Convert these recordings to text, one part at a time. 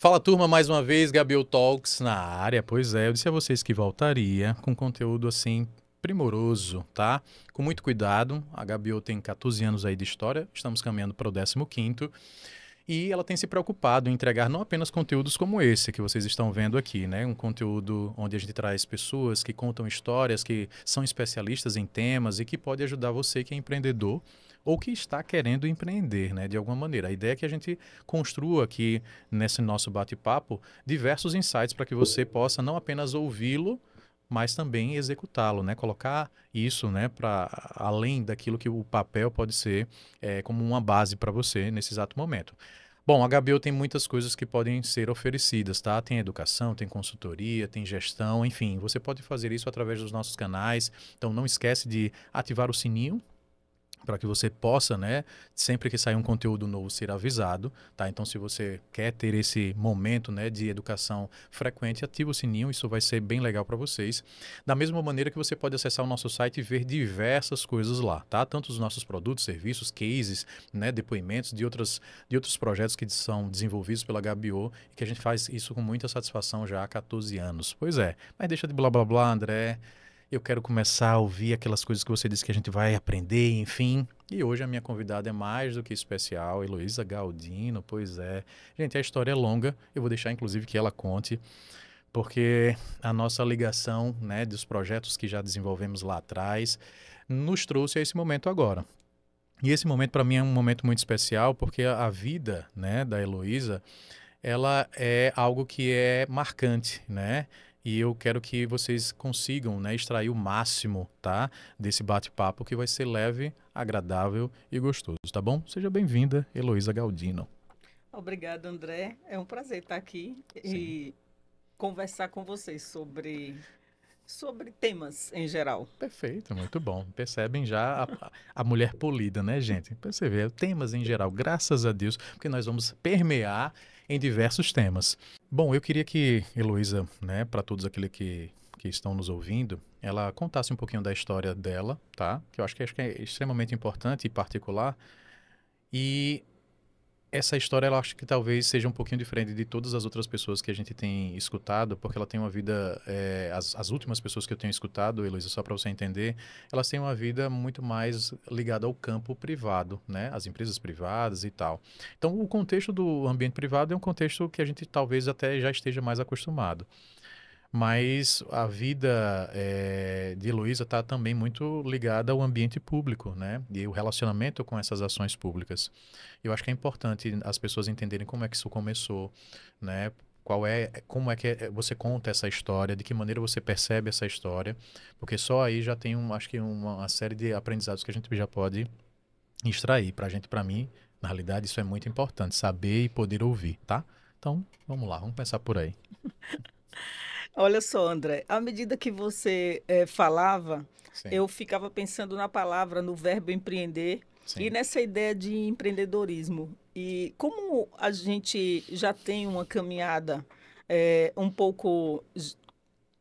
Fala turma, mais uma vez, Gabriel Talks na área. Pois é, eu disse a vocês que voltaria com conteúdo assim primoroso, tá? Com muito cuidado. A Gabiô tem 14 anos aí de história, estamos caminhando para o 15 E ela tem se preocupado em entregar não apenas conteúdos como esse que vocês estão vendo aqui, né? Um conteúdo onde a gente traz pessoas que contam histórias, que são especialistas em temas e que pode ajudar você que é empreendedor ou que está querendo empreender, né, de alguma maneira. A ideia é que a gente construa aqui nesse nosso bate-papo diversos insights para que você possa não apenas ouvi-lo, mas também executá-lo, né? Colocar isso, né, para além daquilo que o papel pode ser é, como uma base para você nesse exato momento. Bom, a HBO tem muitas coisas que podem ser oferecidas, tá? Tem educação, tem consultoria, tem gestão, enfim, você pode fazer isso através dos nossos canais. Então não esquece de ativar o sininho para que você possa, né, sempre que sair um conteúdo novo, ser avisado, tá? Então, se você quer ter esse momento, né, de educação frequente, ativa o sininho, isso vai ser bem legal para vocês. Da mesma maneira que você pode acessar o nosso site e ver diversas coisas lá, tá? Tanto os nossos produtos, serviços, cases, né, depoimentos de outras de outros projetos que são desenvolvidos pela HBO e que a gente faz isso com muita satisfação já há 14 anos. Pois é. Mas deixa de blá blá blá, André eu quero começar a ouvir aquelas coisas que você disse que a gente vai aprender, enfim. E hoje a minha convidada é mais do que especial, Heloísa Galdino, pois é. Gente, a história é longa, eu vou deixar inclusive que ela conte, porque a nossa ligação, né, dos projetos que já desenvolvemos lá atrás, nos trouxe a esse momento agora. E esse momento para mim é um momento muito especial, porque a vida, né, da Heloísa, ela é algo que é marcante, né? e eu quero que vocês consigam né, extrair o máximo tá, desse bate-papo que vai ser leve, agradável e gostoso, tá bom? Seja bem-vinda, Heloísa Galdino. Obrigada, André. É um prazer estar aqui Sim. e conversar com vocês sobre sobre temas em geral. Perfeito, muito bom. Percebem já a, a, mulher polida, né, gente? Perceber temas em geral, graças a Deus, porque nós vamos permear em diversos temas. Bom, eu queria que Heloísa, né, para todos aqueles que, que estão nos ouvindo, ela contasse um pouquinho da história dela, tá? Que eu acho que, é, acho que é extremamente importante e particular. E essa história ela acho que talvez seja um pouquinho diferente de todas as outras pessoas que a gente tem escutado, porque ela tem uma vida. É, as, as, últimas pessoas que eu tenho escutado, Heloísa, só para você entender, elas têm uma vida muito mais ligada ao campo privado, né? As empresas privadas e tal. Então, o contexto do ambiente privado é um contexto que a gente talvez até já esteja mais acostumado. Mas a vida é, de Luísa está também muito ligada ao ambiente público, né? E o relacionamento com essas ações públicas. Eu acho que é importante as pessoas entenderem como é que isso começou, né? qual é, como é que é, eh, você conta essa história, de que maneira você percebe essa história, porque só aí já tem, um, acho que uma, uma série de aprendizados que a gente já pode extrair para a gente, para mim, na realidade isso é muito importante, saber e poder ouvir, tá? Então, vamos lá, vamos começar por aí. Olha só, André, à medida que você é, falava, Sim. eu ficava pensando na palavra, no verbo empreender Sim. e nessa ideia de empreendedorismo. E como a gente já tem uma caminhada é, um pouco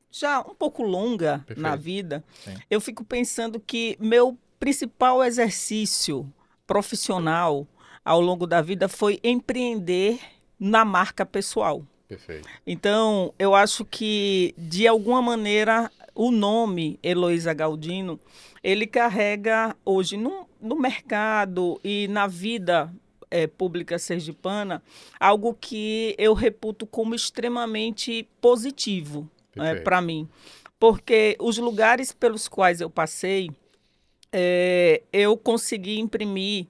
já um pouco longa Perfeito. na vida, Sim. eu fico pensando que meu principal exercício profissional ao longo da vida foi empreender na marca pessoal. Perfeito. Então, eu acho que, de alguma maneira, o nome Heloísa Galdino, ele carrega hoje no, no mercado e na vida é, pública sergipana algo que eu reputo como extremamente positivo é, né, para mim. Porque os lugares pelos quais eu passei, é, eu consegui imprimir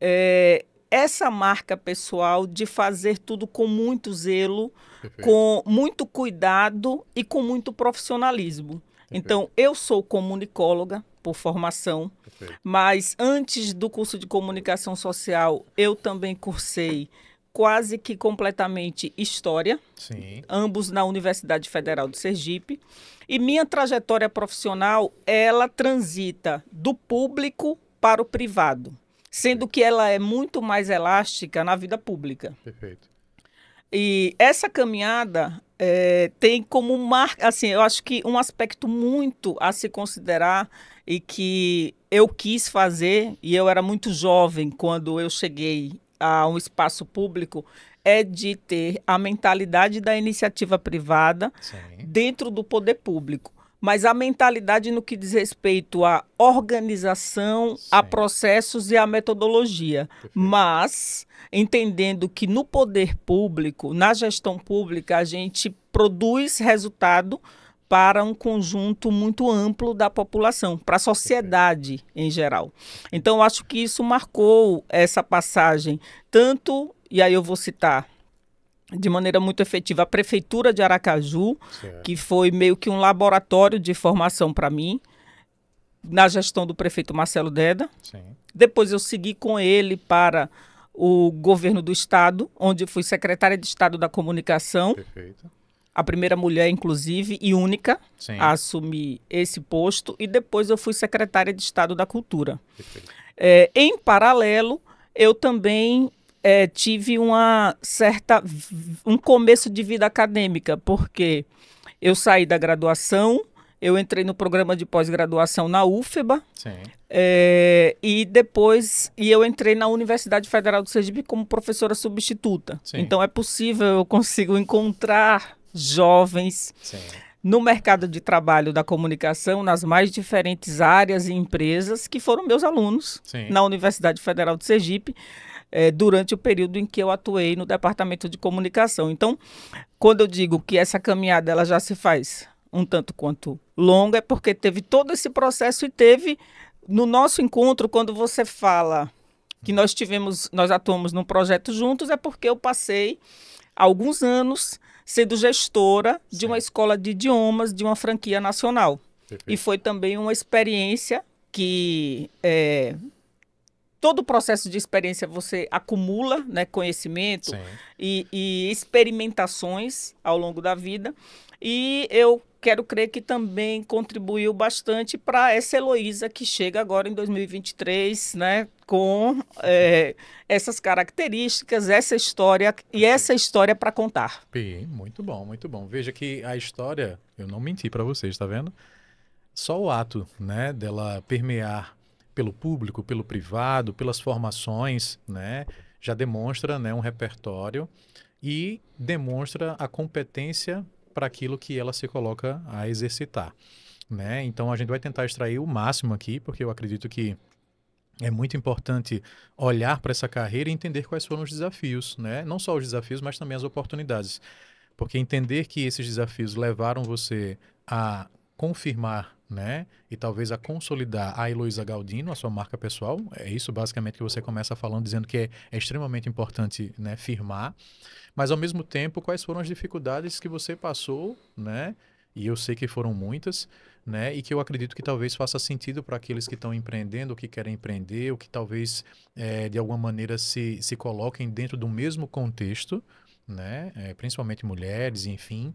eh, essa marca pessoal de fazer tudo com muito zelo, Perfeito. com muito cuidado e com muito profissionalismo. Perfeito. Então, eu sou comunicóloga por formação, Perfeito. mas antes do curso de comunicação social, eu também cursei quase que completamente história, Sim. ambos na Universidade Federal de Sergipe. E minha trajetória profissional, ela transita do público para o privado sendo que ela é muito mais elástica na vida pública. Perfeito. E essa caminhada é, tem como marca, assim, eu acho que um aspecto muito a se considerar e que eu quis fazer, e eu era muito jovem quando eu cheguei a um espaço público, é de ter a mentalidade da iniciativa privada Sim. dentro do poder público mas a mentalidade no que diz respeito à organização, Sim. a processos e à metodologia. Perfeito. Mas entendendo que no poder público, na gestão pública, a gente produz resultado para um conjunto muito amplo da população, para a sociedade em geral. Então, acho que isso marcou essa passagem, tanto, e aí eu vou citar de maneira muito efetiva a prefeitura de Aracaju, certo. que foi meio que um laboratório de formação para mim na gestão do prefeito Marcelo Deda. Sim. Depois eu segui com ele para o governo do estado, onde fui secretária de Estado da Comunicação. Perfeito. A primeira mulher, inclusive, e única Sim. a assumir esse posto. E depois eu fui secretária de Estado da Cultura. É, em paralelo, eu também é, tive uma certa um começo de vida acadêmica, porque eu saí da graduação, eu entrei no programa de pós-graduação na UFBA é, e depois e eu entrei na Universidade Federal do Sergipe como professora substituta. Sim. Então é possível eu consigo encontrar jovens Sim. no mercado de trabalho da comunicação nas mais diferentes áreas e empresas que foram meus alunos Sim. na Universidade Federal do Sergipe é, durante o período em que eu atuei no departamento de comunicação. Então, quando eu digo que essa caminhada ela já se faz um tanto quanto longa, é porque teve todo esse processo e teve no nosso encontro, quando você fala que nós tivemos, nós atuamos num projeto juntos, é porque eu passei alguns anos sendo gestora Sim. de uma escola de idiomas de uma franquia nacional. Perfeito. E foi também uma experiência que é, todo o processo de experiência você acumula né, conhecimento e, e, experimentações ao longo da vida. E eu quero crer que também contribuiu bastante para essa Heloísa que chega agora em 2023, né? Com é, essas características, essa história e essa história para contar. Bem, muito bom, muito bom. Veja que a história, eu não menti para vocês, está vendo? Só o ato, né, dela permear pelo público, pelo privado, pelas formações, né, já demonstra né, um repertório e demonstra a competência para aquilo que ela se coloca a exercitar. Né? Então a gente vai tentar extrair o máximo aqui, porque eu acredito que é muito importante olhar para essa carreira e entender quais foram os desafios, né? Não só os desafios, mas também as oportunidades. Porque entender que esses desafios levaram você a confirmar, né? E talvez a consolidar a Heloísa Galdino, a sua marca pessoal. É isso basicamente que você começa falando, dizendo que é, é extremamente importante né, firmar. Mas ao mesmo tempo, quais foram as dificuldades que você passou, né? E eu sei que foram muitas, né? E que eu acredito que talvez faça sentido para aqueles que estão empreendendo, ou que querem empreender, ou que talvez é, de alguma maneira se, se coloquem dentro do mesmo contexto, né? É, principalmente mulheres, enfim,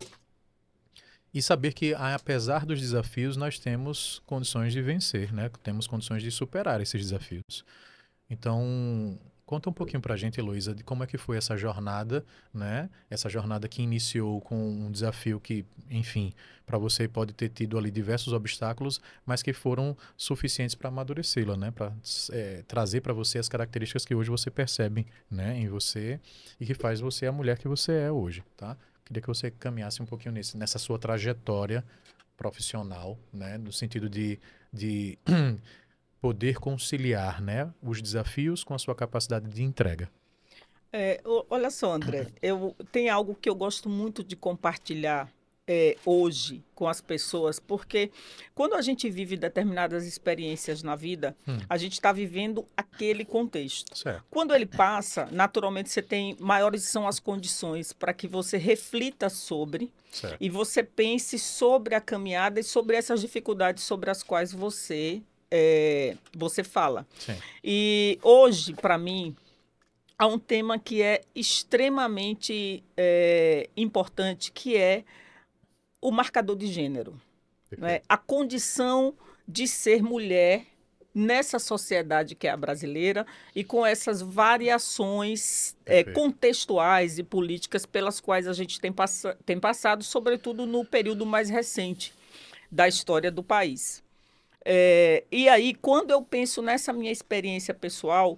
e saber que, apesar dos desafios, nós temos condições de vencer, né? Temos condições de superar esses desafios. Então, conta um pouquinho para a gente, Luiza, de como é que foi essa jornada, né? Essa jornada que iniciou com um desafio que, enfim, para você pode ter tido ali diversos obstáculos, mas que foram suficientes para amadurecê-la, né? Para é, trazer para você as características que hoje você percebe, né? Em você e que faz você a mulher que você é hoje, tá? Queria que você caminhasse um pouquinho nesse, nessa sua trajetória profissional, né? No sentido de, de poder conciliar, né? Os desafios com a sua capacidade de entrega. É, olha só, André, eu, tem algo que eu gosto muito de compartilhar é, hoje com as pessoas, porque quando a gente vive determinadas experiências na vida, hum. a gente está vivendo aquele contexto. Certo. Quando ele passa, naturalmente você tem maiores são as condições para que você reflita sobre certo. e você pense sobre a caminhada e sobre essas dificuldades sobre as quais você é, você fala. Sim. E hoje, para mim, há um tema que é extremamente é, importante, que é o marcador de gênero, né? a condição de ser mulher nessa sociedade que é a brasileira e com essas variações é, contextuais e políticas pelas quais a gente tem, pass tem passado, sobretudo no período mais recente da história do país. É, e aí, quando eu penso nessa minha experiência pessoal,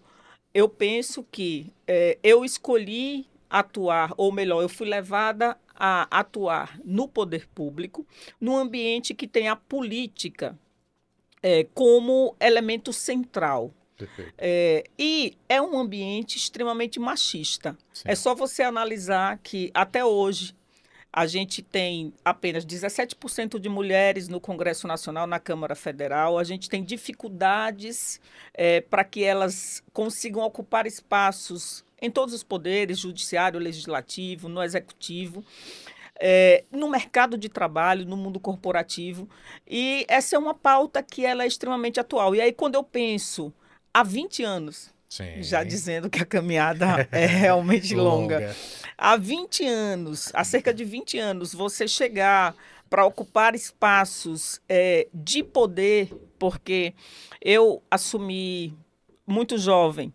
eu penso que é, eu escolhi atuar, ou melhor, eu fui levada a atuar no poder público, num ambiente que tem a política é, como elemento central. É, e é um ambiente extremamente machista. Sim. É só você analisar que, até hoje, a gente tem apenas 17% de mulheres no Congresso Nacional, na Câmara Federal. A gente tem dificuldades é, para que elas consigam ocupar espaços em todos os poderes, judiciário, legislativo, no executivo. É, no mercado de trabalho, no mundo corporativo. E essa é uma pauta que ela é extremamente atual. E aí, quando eu penso há 20 anos, Sim. já dizendo que a caminhada é realmente longa. longa. Há 20 anos, há cerca de 20 anos, você chegar para ocupar espaços é, de poder, porque eu assumi muito jovem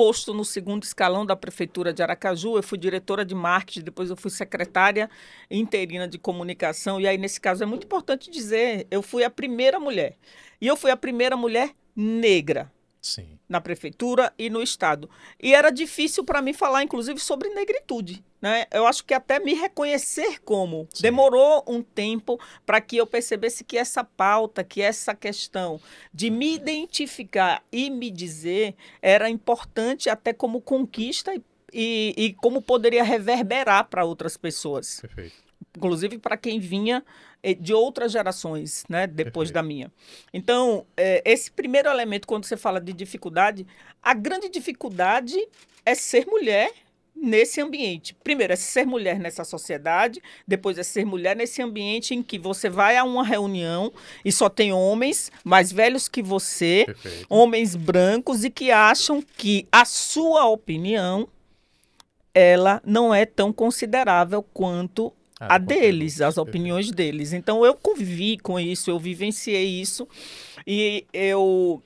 posto no segundo escalão da Prefeitura de Aracaju. Eu fui diretora de marketing, depois eu fui secretária interina de comunicação. E aí, nesse caso, é muito importante dizer: eu fui a primeira mulher. E eu fui a primeira mulher negra Sim. na prefeitura e no estado. E era difícil para mim falar, inclusive, sobre negritude. Né? Eu acho que até me reconhecer como. Sim. Demorou um tempo para que eu percebesse que essa pauta, que essa questão de me uhum. identificar e me dizer era importante até como conquista e, e, e como poderia reverberar para outras pessoas. Perfeito inclusive para quem vinha eh, de outras gerações, né, depois Perfeito. da minha. Então, é, esse primeiro elemento, quando você fala de dificuldade, a grande dificuldade é ser mulher nesse ambiente. Primeiro é ser mulher nessa sociedade, depois é ser mulher nesse ambiente em que você vai a uma reunião e só tem homens mais velhos que você, Perfeito. homens brancos e que acham que a sua opinião ela não é tão considerável quanto ah, a deles, as opiniões deles. Então eu convivi com isso, eu vivenciei isso e eu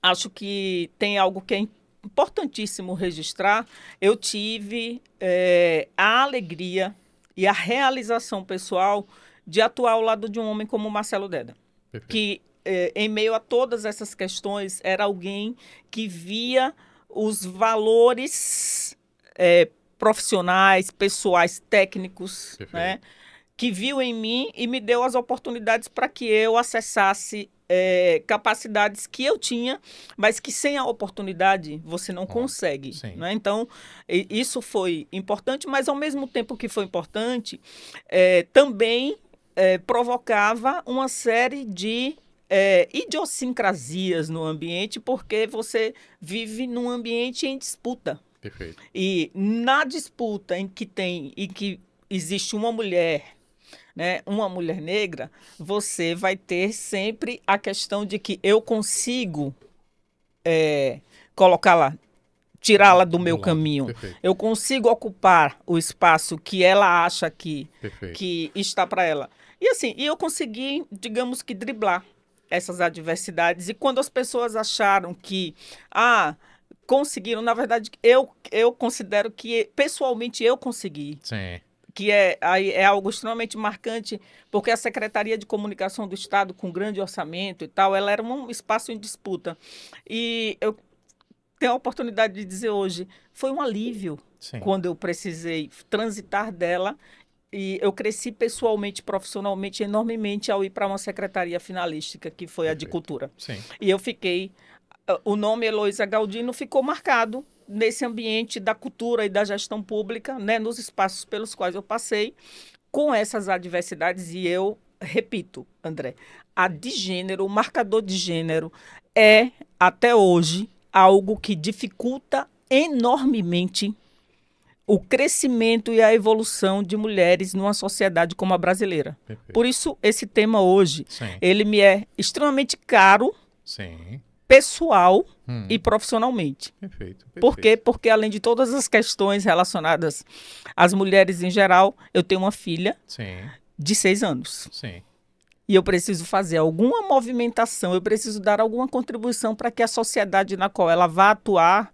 acho que tem algo que é importantíssimo registrar. Eu tive é, a alegria e a realização pessoal de atuar ao lado de um homem como Marcelo Deda, Perfeito. que é, em meio a todas essas questões era alguém que via os valores é, profissionais, pessoais, técnicos, né, Perfeito. né? Que viu em mim e me deu as oportunidades para que eu acessasse é, capacidades que eu tinha, mas que sem a oportunidade você não consegue. Né? Então, isso foi importante, mas ao mesmo tempo que foi importante, é, também é, provocava uma série de é, idiosincrasias no ambiente, porque você vive num ambiente em disputa. Perfeito. E na disputa em que tem e que existe uma mulher, né, uma mulher negra, você vai ter sempre a questão de que eu consigo é, colocá-la, tirá-la do meu caminho. Perfeito. Eu consigo ocupar o espaço que ela acha que, que está para ela. E assim, e eu consegui, digamos que driblar essas adversidades. E quando as pessoas acharam que, ah, conseguiram, na verdade, eu, eu considero que pessoalmente eu consegui. Sim. Que é, é algo extremamente marcante, porque a Secretaria de Comunicação do Estado, com grande orçamento e tal, ela era um espaço em disputa. E eu tenho a oportunidade de dizer hoje, foi um alívio Sim. quando eu precisei transitar dela e eu cresci pessoalmente, profissionalmente, enormemente ao ir para uma secretaria finalística, que foi Perfeito. a de cultura. Sim. E eu fiquei o nome Heloísa Galdino ficou marcado nesse ambiente da cultura e da gestão pública, né, nos espaços pelos quais eu passei, com essas adversidades, e eu repito, André, a de gênero, o marcador de gênero é, até hoje, algo que dificulta enormemente o crescimento e a evolução de mulheres numa sociedade como a brasileira. Perfeito. Por isso, esse tema hoje, Sim. ele me é extremamente caro, Sim pessoal hum. e profissionalmente. Perfeito, perfeito. Por quê? Porque além de todas as questões relacionadas às mulheres em geral, eu tenho uma filha Sim. de seis anos. Sim. E eu preciso fazer alguma movimentação, eu preciso dar alguma contribuição para que a sociedade na qual ela vá atuar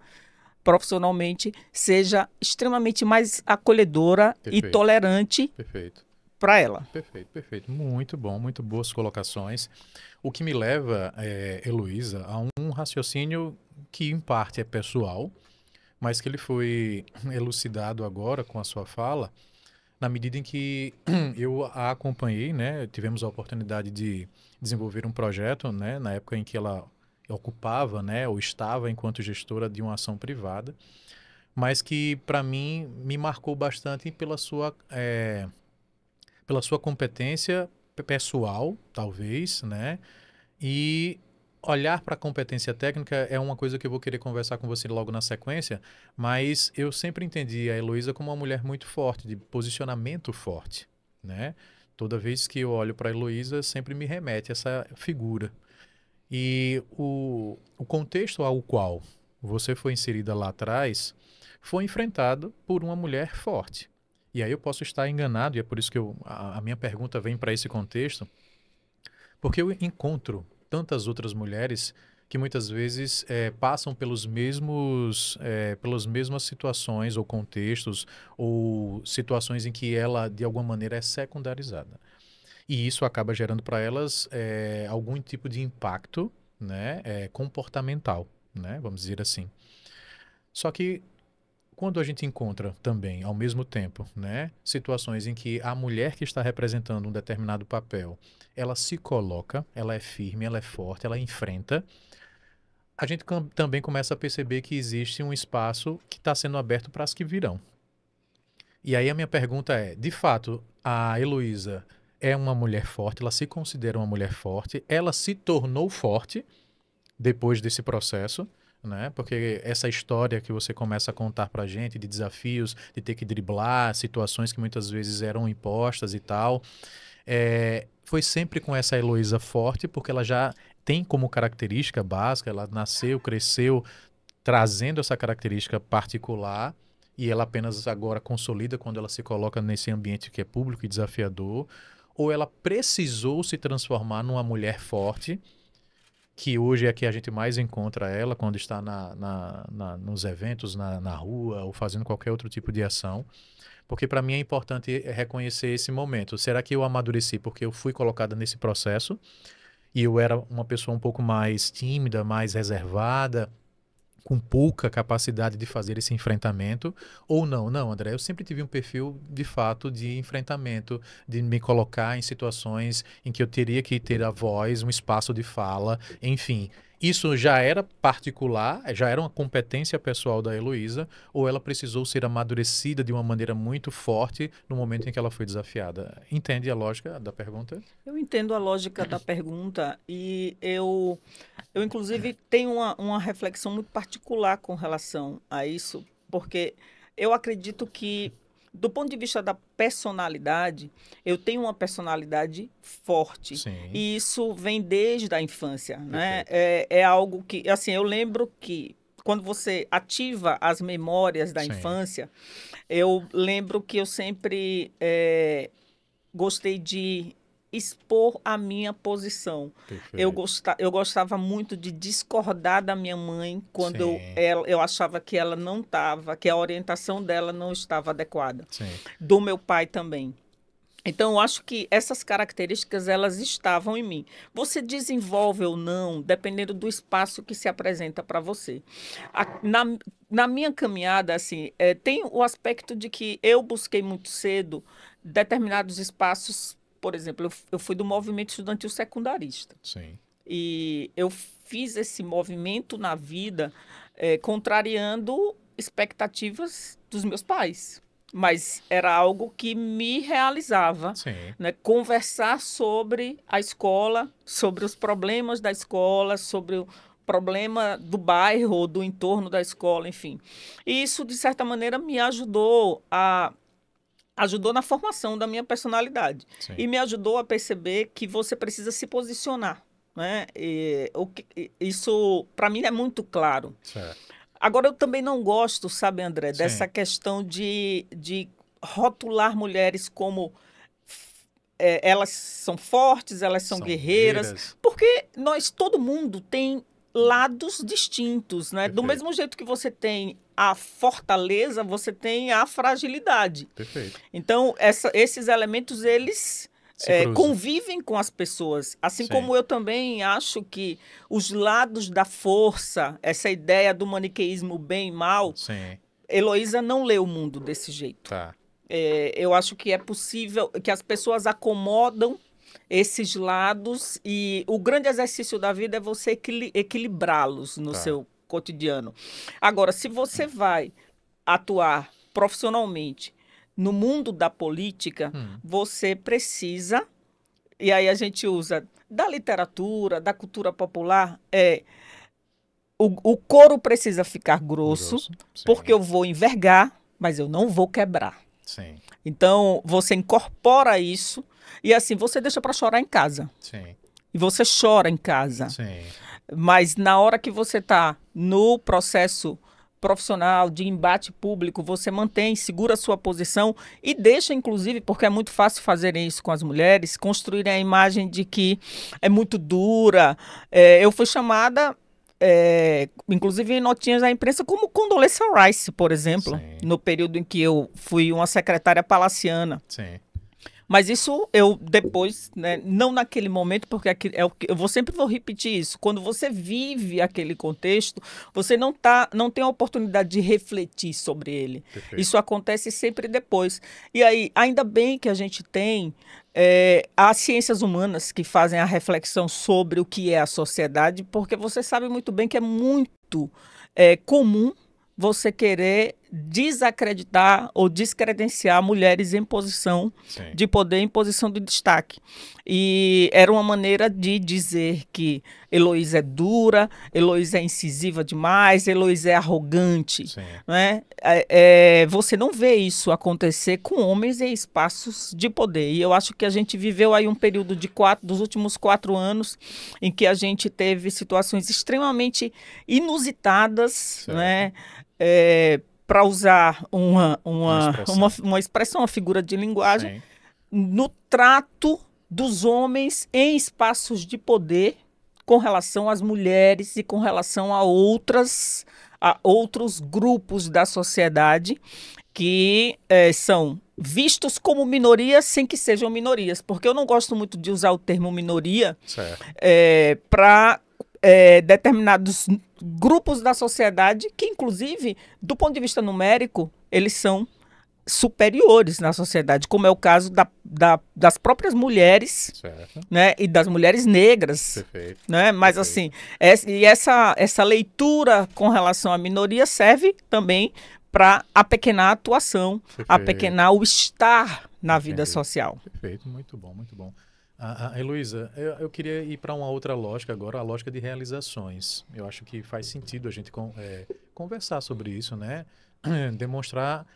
profissionalmente seja extremamente mais acolhedora perfeito. e tolerante. Perfeito para ela. Perfeito, perfeito. Muito bom, muito boas colocações. O que me leva, é, Heloísa, a um raciocínio que em parte é pessoal, mas que ele foi elucidado agora com a sua fala, na medida em que eu a acompanhei, né? Tivemos a oportunidade de desenvolver um projeto, né? Na época em que ela ocupava, né? Ou estava enquanto gestora de uma ação privada, mas que para mim me marcou bastante pela sua é, pela sua competência pessoal, talvez, né? E olhar para a competência técnica é uma coisa que eu vou querer conversar com você logo na sequência, mas eu sempre entendi a Heloísa como uma mulher muito forte, de posicionamento forte, né? Toda vez que eu olho para a Heloísa, sempre me remete a essa figura. E o, o contexto ao qual você foi inserida lá atrás foi enfrentado por uma mulher forte. E aí eu posso estar enganado, e é por isso que eu, a, a minha pergunta vem para esse contexto, porque eu encontro tantas outras mulheres que muitas vezes é, passam pelos mesmos, é, pelas mesmas situações ou contextos ou situações em que ela de alguma maneira é secundarizada e isso acaba gerando para elas é, algum tipo de impacto né, é, comportamental, né, vamos dizer assim. Só que quando a gente encontra também, ao mesmo tempo, né, situações em que a mulher que está representando um determinado papel, ela se coloca, ela é firme, ela é forte, ela enfrenta, a gente também começa a perceber que existe um espaço que está sendo aberto para as que virão. E aí a minha pergunta é, de fato, a Heloísa é uma mulher forte, ela se considera uma mulher forte, ela se tornou forte depois desse processo, né? Porque essa história que você começa a contar a gente de desafios, de ter que driblar situações que muitas vezes eram impostas e tal, é, foi sempre com essa Heloísa forte, porque ela já tem como característica básica, ela nasceu, cresceu trazendo essa característica particular e ela apenas agora consolida quando ela se coloca nesse ambiente que é público e desafiador, ou ela precisou se transformar numa mulher forte que hoje é que a gente mais encontra ela quando está na, na, na nos eventos, na, na, rua ou fazendo qualquer outro tipo de ação. Porque para mim é importante reconhecer esse momento. Será que eu amadureci porque eu fui colocada nesse processo e eu era uma pessoa um pouco mais tímida, mais reservada, com pouca capacidade de fazer esse enfrentamento ou não. Não, André, eu sempre tive um perfil de fato de enfrentamento, de me colocar em situações em que eu teria que ter a voz, um espaço de fala, enfim. Isso já era particular, já era uma competência pessoal da Heloísa, ou ela precisou ser amadurecida de uma maneira muito forte no momento em que ela foi desafiada? Entende a lógica da pergunta? Eu entendo a lógica da pergunta e eu, eu inclusive, tenho uma, uma reflexão muito particular com relação a isso, porque eu acredito que do ponto de vista da personalidade, eu tenho uma personalidade forte. Sim. E isso vem desde a infância, né? É, é algo que, assim, eu lembro que quando você ativa as memórias da Sim. infância, eu lembro que eu sempre é, gostei de expor a minha posição. Eu, gostava, eu gostava muito de discordar da minha mãe quando eu, ela, eu achava que ela não estava, que a orientação dela não estava adequada. Sim. Do meu pai também. Então, eu acho que essas características elas estavam em mim. Você desenvolve ou não, dependendo do espaço que se apresenta para você. A, na, na minha caminhada, assim, é, tem o aspecto de que eu busquei muito cedo determinados espaços por exemplo, eu, eu fui do movimento estudantil secundarista. Sim. E eu fiz esse movimento na vida é, contrariando expectativas dos meus pais. Mas era algo que me realizava. Né? Conversar sobre a escola, sobre os problemas da escola, sobre o problema do bairro, do entorno da escola, enfim. E isso, de certa maneira, me ajudou a ajudou na formação da minha personalidade. Sim. E me ajudou a perceber que você precisa se posicionar. Né? E, o que, isso, para mim, é muito claro. Certo. Agora, eu também não gosto, sabe, André, dessa questão de, de rotular mulheres como é, elas são fortes, elas são, são guerreiras, guerreiras, porque nós, todo mundo tem lados distintos, né? Perfeito. Do mesmo jeito que você tem a fortaleza, você tem a fragilidade. Perfeito. Então, essa, esses elementos, eles é, convivem com as pessoas. Assim Sim. como eu também acho que os lados da força, essa ideia do maniqueísmo bem e mal, Heloísa não lê o mundo desse jeito. Tá. É, eu acho que é possível que as pessoas acomodam esses lados e o grande exercício da vida é você equilibrá-los no tá. seu cotidiano. Agora, se você vai atuar profissionalmente no mundo da política, hum. você precisa, e aí a gente usa da literatura, da cultura popular, é o, o couro precisa ficar grosso, grosso. porque eu vou envergar, mas eu não vou quebrar. Sim. Então, você incorpora isso e assim você deixa para chorar em casa. Sim e você chora em casa. Sim. Mas na hora que você está no processo profissional de embate público, você mantém, segura a sua posição e deixa, inclusive, porque é muito fácil fazerem isso com as mulheres, construírem a imagem de que é muito dura. É, eu fui chamada é, inclusive em notinhas da imprensa, como Condoleezza Rice, por exemplo, Sim. no período em que eu fui uma secretária palaciana. Sim. Mas isso eu depois, né, não naquele momento, porque é o que eu vou, sempre vou repetir isso. Quando você vive aquele contexto, você não tá, não tem a oportunidade de refletir sobre ele. Perfeito. Isso acontece sempre depois. E aí, ainda bem que a gente tem é, as ciências humanas que fazem a reflexão sobre o que é a sociedade, porque você sabe muito bem que é muito é, comum você querer desacreditar ou descredenciar mulheres em posição Sim. de poder, em posição de destaque. E era uma maneira de dizer que Heloísa é dura, Heloísa é incisiva demais, Heloísa é arrogante. Né? É, é, você não vê isso acontecer com homens em espaços de poder. E eu acho que a gente viveu aí um período de quatro, dos últimos quatro anos em que a gente teve situações extremamente inusitadas, né? É, é para usar uma, uma, uma, expressão. Uma, uma, expressão, uma figura de linguagem, Sim. no trato dos homens em espaços de poder com relação às mulheres e com relação a outras a outros grupos da sociedade que é, são vistos como minorias sem que sejam minorias, porque eu não gosto muito de usar o termo minoria é, eh, para é, determinados grupos da sociedade que, inclusive, do ponto de vista numérico, eles são superiores na sociedade, como é o caso da, da, das próprias mulheres, certo. né, e das mulheres negras, Perfeito. né, mas assim, essa, e essa, essa leitura com relação à minoria serve também para apequenar a atuação, Perfeito. apequenar o estar na vida social. Perfeito, muito bom, muito bom. Ah, Heloísa, eu, eu, queria ir para uma outra lógica agora, a lógica de realizações. Eu acho que faz sentido a gente con é, conversar sobre isso, né? Demonstrar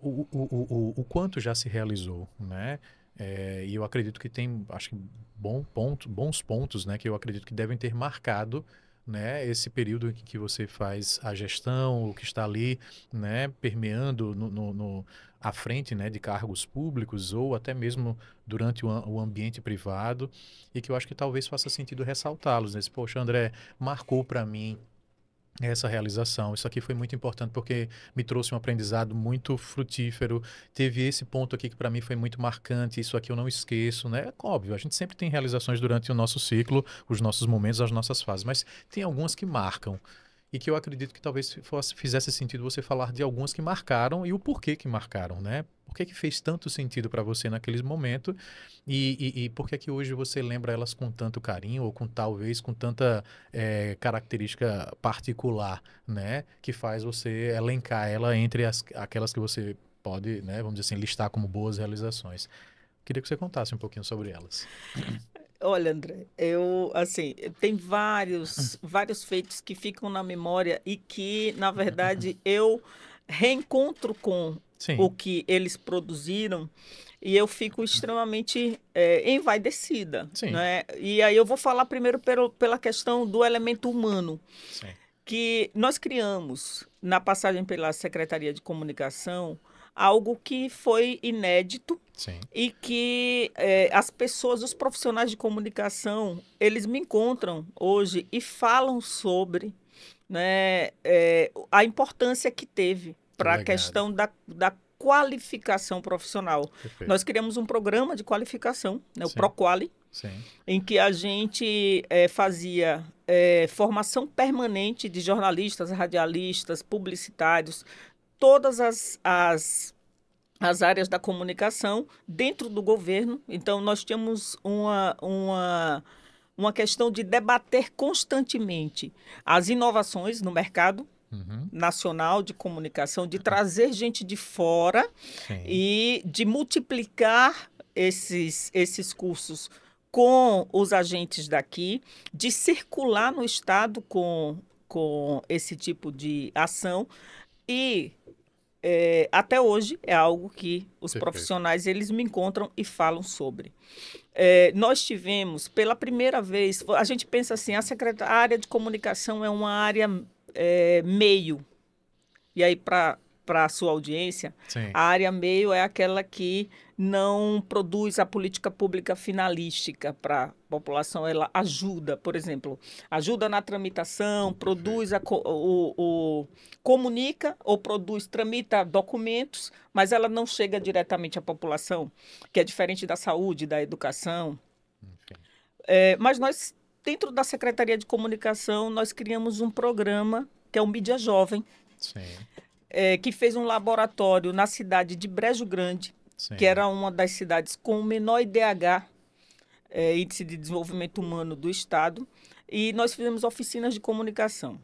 o, o, o, o, quanto já se realizou, né? É, e eu acredito que tem, acho que bom ponto, bons pontos, né? Que eu acredito que devem ter marcado né, esse período em que você faz a gestão, o que está ali né, permeando no, no, no, à frente né, de cargos públicos ou até mesmo durante o, o ambiente privado e que eu acho que talvez faça sentido ressaltá-los. Né? Poxa, André, marcou para mim essa realização. Isso aqui foi muito importante porque me trouxe um aprendizado muito frutífero. Teve esse ponto aqui que para mim foi muito marcante. Isso aqui eu não esqueço, né? É óbvio, a gente sempre tem realizações durante o nosso ciclo, os nossos momentos, as nossas fases, mas tem algumas que marcam e que eu acredito que talvez fosse, fizesse sentido você falar de algumas que marcaram e o porquê que marcaram, né? Por que, que fez tanto sentido para você naquele momento e, e, e, por que que hoje você lembra elas com tanto carinho ou com talvez com tanta é, característica particular, né? Que faz você elencar ela entre as, aquelas que você pode, né? Vamos dizer assim, listar como boas realizações. Queria que você contasse um pouquinho sobre elas. Olha, André, eu assim tem vários vários feitos que ficam na memória e que na verdade eu reencontro com Sim. o que eles produziram e eu fico extremamente é, envaidecida, Sim. né? E aí eu vou falar primeiro pelo, pela questão do elemento humano Sim. que nós criamos na passagem pela Secretaria de Comunicação algo que foi inédito Sim. e que é, as pessoas, os profissionais de comunicação, eles me encontram hoje e falam sobre né, é, a importância que teve para a questão da, da qualificação profissional. Perfeito. Nós criamos um programa de qualificação, né, o ProQuali, em que a gente é, fazia é, formação permanente de jornalistas, radialistas, publicitários, todas as, as, as áreas da comunicação dentro do governo. Então, nós tínhamos uma, uma, uma questão de debater constantemente as inovações no mercado, Uhum. nacional de comunicação, de trazer gente de fora Sim. e de multiplicar esses, esses cursos com os agentes daqui, de circular no Estado com, com esse tipo de ação e é, até hoje é algo que os Perfeito. profissionais eles me encontram e falam sobre. É, nós tivemos pela primeira vez, a gente pensa assim, a secretária de comunicação é uma área é, meio e aí para para a sua audiência, Sim. a área meio é aquela que não produz a política pública finalística para a população. Ela ajuda, por exemplo, ajuda na tramitação, produz a, o, o, comunica ou produz, tramita documentos, mas ela não chega diretamente à população, que é diferente da saúde, da educação. É, mas nós, dentro da Secretaria de Comunicação, nós criamos um programa que é o Mídia Jovem, Sim é, que fez um laboratório na cidade de Brejo Grande, Sim. que era uma das cidades com o menor IDH, é, Índice de Desenvolvimento Humano do Estado, e nós fizemos oficinas de comunicação.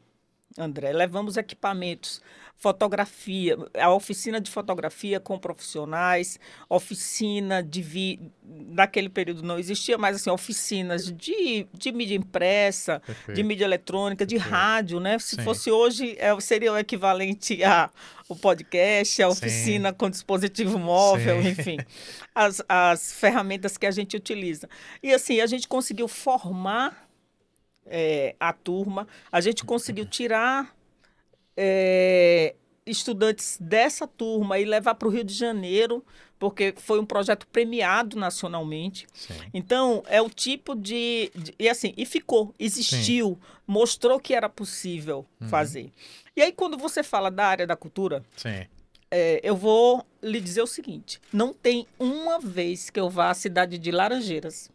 André, levamos equipamentos, fotografia, a oficina de fotografia com profissionais, oficina de vi... naquele período não existia, mas assim, oficinas de, de mídia impressa, Perfeito. de mídia eletrônica, de Perfeito. rádio, né? Se Sim. fosse hoje, é, seria o equivalente a o podcast, a oficina Sim. com dispositivo móvel, Sim. enfim, as, as ferramentas que a gente utiliza. E assim, a gente conseguiu formar é, a turma. A gente conseguiu tirar é, estudantes dessa turma e levar para o Rio de Janeiro, porque foi um projeto premiado nacionalmente. Sim. Então, é o tipo de, de, E assim, e ficou, existiu, Sim. mostrou que era possível uhum. fazer. E aí, quando você fala da área da cultura. É, eu vou lhe dizer o seguinte: não tem uma vez que eu vá à cidade de Laranjeiras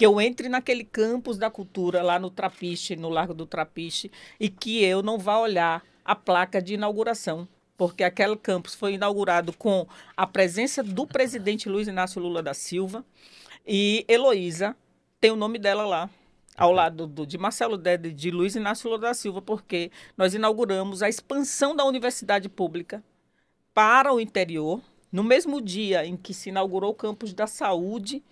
que eu entre naquele campus da cultura lá no Trapiche, no Largo do Trapiche, e que eu não vá olhar a placa de inauguração, porque aquele campus foi inaugurado com a presença do presidente Luiz Inácio Lula da Silva e Heloísa tem o nome dela lá. Ao lado do, de Marcelo Dede de Luiz Inácio Lula da Silva, porque nós inauguramos a expansão da universidade pública para o interior, no mesmo dia em que se inaugurou o campus da saúde,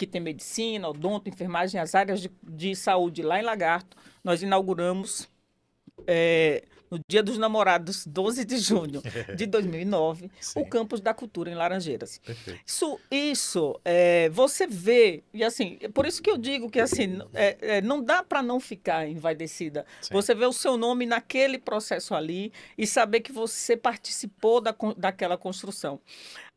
que tem medicina, odonto, enfermagem, as áreas de, de saúde lá em Lagarto, nós inauguramos é, no Dia dos Namorados, 12 de junho de 2009, o Campus da Cultura em Laranjeiras. Perfeito. Isso, isso é, você vê, e assim, por isso que eu digo que assim, é, é, não dá para não ficar envaidecida. Sim. Você vê o seu nome naquele processo ali e saber que você participou da, daquela construção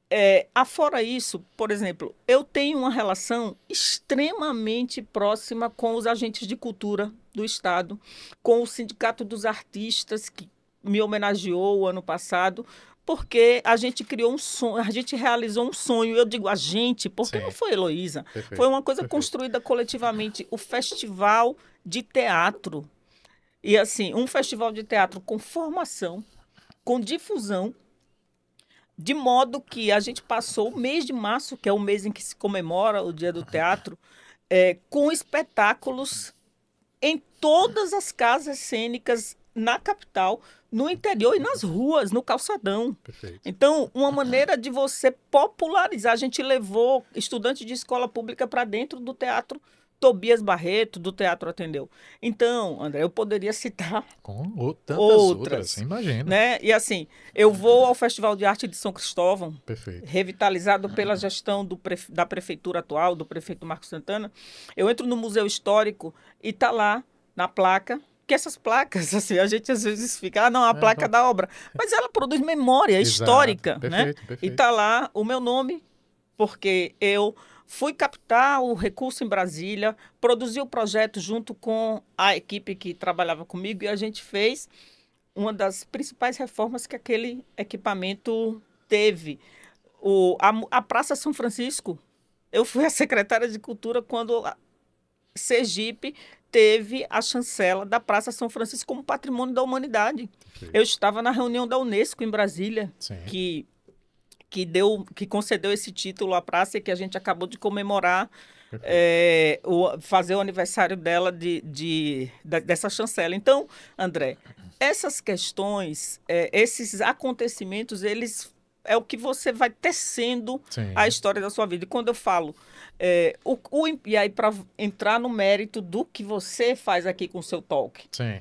é, afora isso, por exemplo, eu tenho uma relação extremamente próxima com os agentes de cultura do Estado, com o Sindicato dos Artistas, que me homenageou o ano passado, porque a gente criou um sonho, a gente realizou um sonho. Eu digo a gente, porque Sim. não foi Heloísa. Foi uma coisa Perfeito. construída coletivamente. O festival de teatro. E assim, um festival de teatro com formação, com difusão, de modo que a gente passou o mês de março, que é o mês em que se comemora o Dia do Teatro, é, com espetáculos em todas as casas cênicas na capital, no interior e nas ruas, no calçadão. Perfeito. Então, uma maneira de você popularizar. A gente levou estudante de escola pública para dentro do teatro Tobias Barreto, do Teatro Atendeu. Então, André, eu poderia citar. Com tantas outras, outras imagina. Né? E assim, eu vou ao Festival de Arte de São Cristóvão, Perfeito. revitalizado pela gestão prefe... da prefeitura atual, do prefeito Marcos Santana. Eu entro no Museu Histórico e está lá, na placa, que essas placas, assim, a gente às vezes fica, ah, não, a é, placa da obra. Mas ela produz memória Exato, histórica, perfeito, né? Perfeito. E está lá o meu nome, porque eu Fui captar o recurso em Brasília, produzi o projeto junto com a equipe que trabalhava comigo e a gente fez uma das principais reformas que aquele equipamento teve. O, a, a Praça São Francisco, eu fui a secretária de Cultura quando a Sergipe teve a chancela da Praça São Francisco como patrimônio da humanidade. Sim. Eu estava na reunião da Unesco em Brasília, Sim. que que deu, que concedeu esse título à praça e que a gente acabou de comemorar é, o, fazer o aniversário dela de, de, de, dessa chancela. Então, André, essas questões, é, esses acontecimentos, eles é o que você vai tecendo Sim. a história da sua vida. E quando eu falo, é, o, o, e aí para entrar no mérito do que você faz aqui com o seu talk. Sim.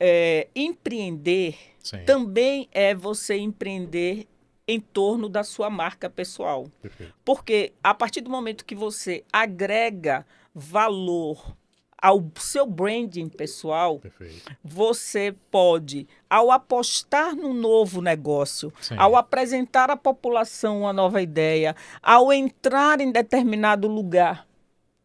É, empreender Sim. também é você empreender em torno da sua marca pessoal. Perfeito. Porque a partir do momento que você agrega valor ao seu branding pessoal, Perfeito. você pode, ao apostar num novo negócio, Sim. ao apresentar à população uma nova ideia, ao entrar em determinado lugar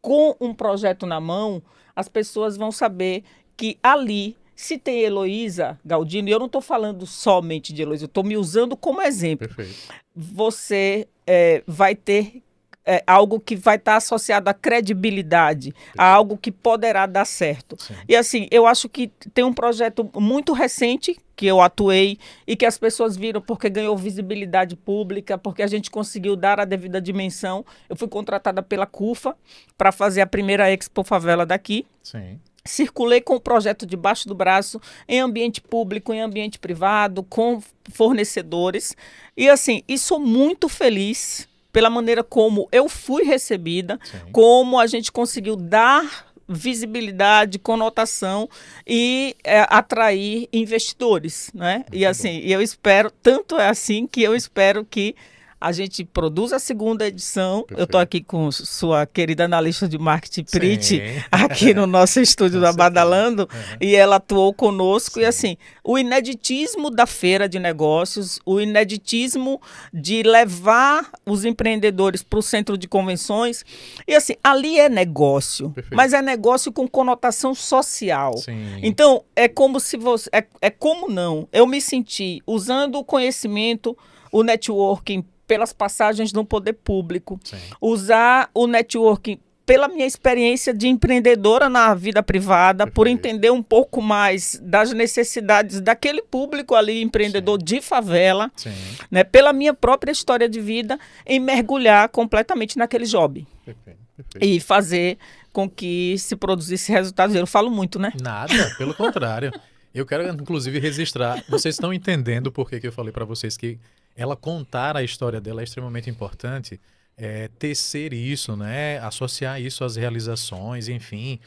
com um projeto na mão, as pessoas vão saber que ali se tem Heloísa Galdino, e eu não estou falando somente de Heloísa, eu estou me usando como exemplo. Perfeito. Você é, vai ter é, algo que vai estar tá associado à credibilidade, Perfeito. a algo que poderá dar certo. Sim. E assim, eu acho que tem um projeto muito recente que eu atuei e que as pessoas viram porque ganhou visibilidade pública, porque a gente conseguiu dar a devida dimensão. Eu fui contratada pela CUFA para fazer a primeira Expo Favela daqui. Sim circulei com o projeto debaixo do braço em ambiente público, em ambiente privado, com fornecedores. E assim, e sou muito feliz pela maneira como eu fui recebida, Sim. como a gente conseguiu dar visibilidade, conotação e é, atrair investidores, né? e assim, eu espero, tanto é assim que eu espero que a gente produz a segunda edição. Perfeito. Eu estou aqui com sua querida analista de marketing, Prit, aqui no nosso estúdio da Badalando, uhum. e ela atuou conosco. Sim. E assim, o ineditismo da feira de negócios, o ineditismo de levar os empreendedores para o centro de convenções. E assim, ali é negócio, Perfeito. mas é negócio com conotação social. Sim. Então, é como se você. É, é como não. Eu me senti usando o conhecimento, o networking pelas passagens no poder público, Sim. usar o networking pela minha experiência de empreendedora na vida privada, Perfeito. por entender um pouco mais das necessidades daquele público ali empreendedor Sim. de favela, Sim. né, pela minha própria história de vida, em mergulhar completamente naquele job. Perfeito. Perfeito. E fazer com que se produzisse resultados. Eu falo muito, né? Nada, pelo contrário. Eu quero, inclusive, registrar. Vocês estão entendendo por que, que eu falei para vocês que ela contar a história dela é extremamente importante. É, tecer isso, né? Associar isso às realizações, enfim.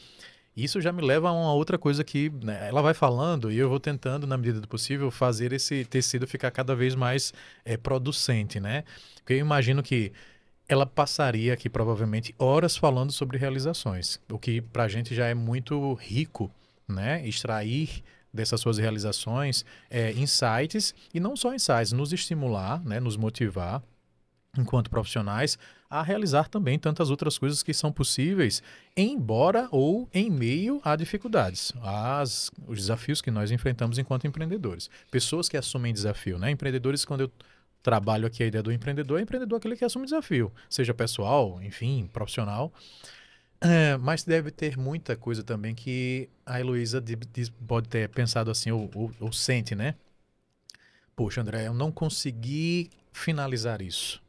Isso já me leva a uma outra coisa que né? ela vai falando e eu vou tentando, na medida do possível, fazer esse tecido ficar cada vez mais é, producente, né? Porque eu imagino que ela passaria aqui provavelmente horas falando sobre realizações, o que para a gente já é muito rico, né? Extrair dessas suas realizações é, insights, e não só insights, nos estimular, né, nos motivar enquanto profissionais a realizar também tantas outras coisas que são possíveis, embora ou em meio a dificuldades, as, os desafios que nós enfrentamos enquanto empreendedores. Pessoas que assumem desafio, né? Empreendedores, quando eu trabalho aqui a ideia do empreendedor, é empreendedor aquele que assume desafio, seja pessoal, enfim, profissional. É, mas deve ter muita coisa também que a Heloísa pode ter pensado assim, ou, ou, ou sente, né? Poxa, André, eu não consegui finalizar isso.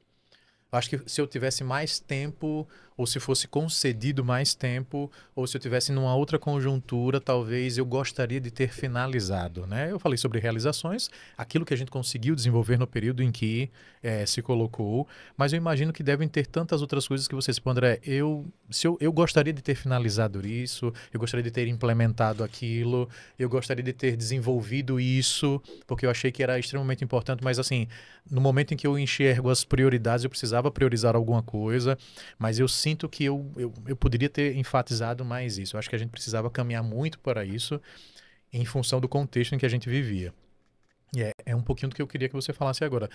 Acho que se eu tivesse mais tempo, ou se fosse concedido mais tempo, ou se eu tivesse numa outra conjuntura, talvez eu gostaria de ter finalizado. Né? Eu falei sobre realizações, aquilo que a gente conseguiu desenvolver no período em que é, se colocou, mas eu imagino que devem ter tantas outras coisas que vocês, tipo, André, eu, se eu, eu gostaria de ter finalizado isso, eu gostaria de ter implementado aquilo, eu gostaria de ter desenvolvido isso, porque eu achei que era extremamente importante, mas assim, no momento em que eu enxergo as prioridades, eu precisava priorizar alguma coisa, mas eu sinto sinto que eu, eu, eu poderia ter enfatizado mais isso. Eu acho que a gente precisava caminhar muito para isso em função do contexto em que a gente vivia. E é, é um pouquinho do que eu queria que você falasse agora.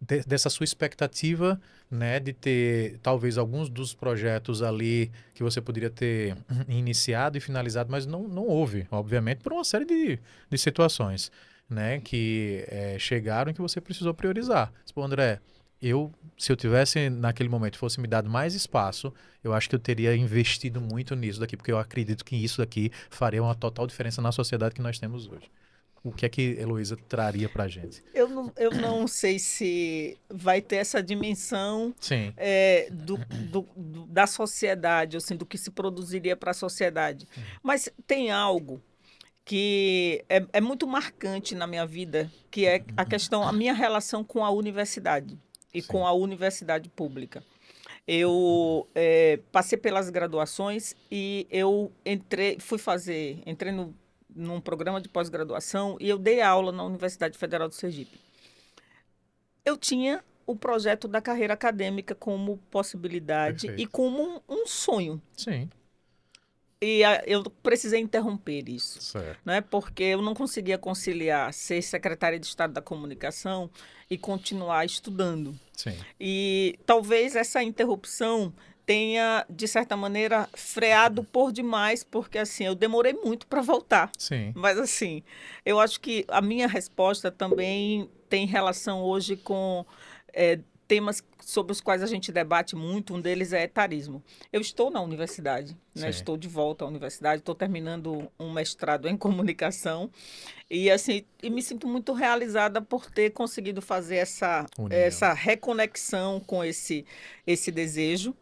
De, dessa sua expectativa, né, de ter talvez alguns dos projetos ali que você poderia ter iniciado e finalizado, mas não, não houve, obviamente, por uma série de, de situações, né, que é, chegaram e que você precisou priorizar. Você, André, eu, se eu tivesse naquele momento, fosse me dado mais espaço, eu acho que eu teria investido muito nisso daqui, porque eu acredito que isso daqui faria uma total diferença na sociedade que nós temos hoje. O que é que Heloísa traria para a gente? Eu não, eu não sei se vai ter essa dimensão é, do, do, do, da sociedade, assim, do que se produziria para a sociedade. Uhum. Mas tem algo que é, é muito marcante na minha vida, que é a questão, a minha relação com a universidade e Sim. com a universidade pública. Eu é, passei pelas graduações e eu entrei, fui fazer, entrei no, num programa de pós-graduação e eu dei aula na Universidade Federal do Sergipe. Eu tinha o projeto da carreira acadêmica como possibilidade Perfeito. e como um, um sonho. Sim e a, ah, eu precisei interromper isso, certo. né? Porque eu não conseguia conciliar ser secretária de Estado da Comunicação e continuar estudando. Sim. E talvez essa interrupção tenha de certa maneira freado por demais, porque assim eu demorei muito para voltar. Sim. Mas assim, eu acho que a minha resposta também tem relação hoje com é, temas sobre os quais a gente debate muito, um deles é etarismo. Eu estou na universidade, né? estou de volta à universidade, estou terminando um mestrado em comunicação e assim e me sinto muito realizada por ter conseguido fazer essa, essa reconexão com esse, esse desejo.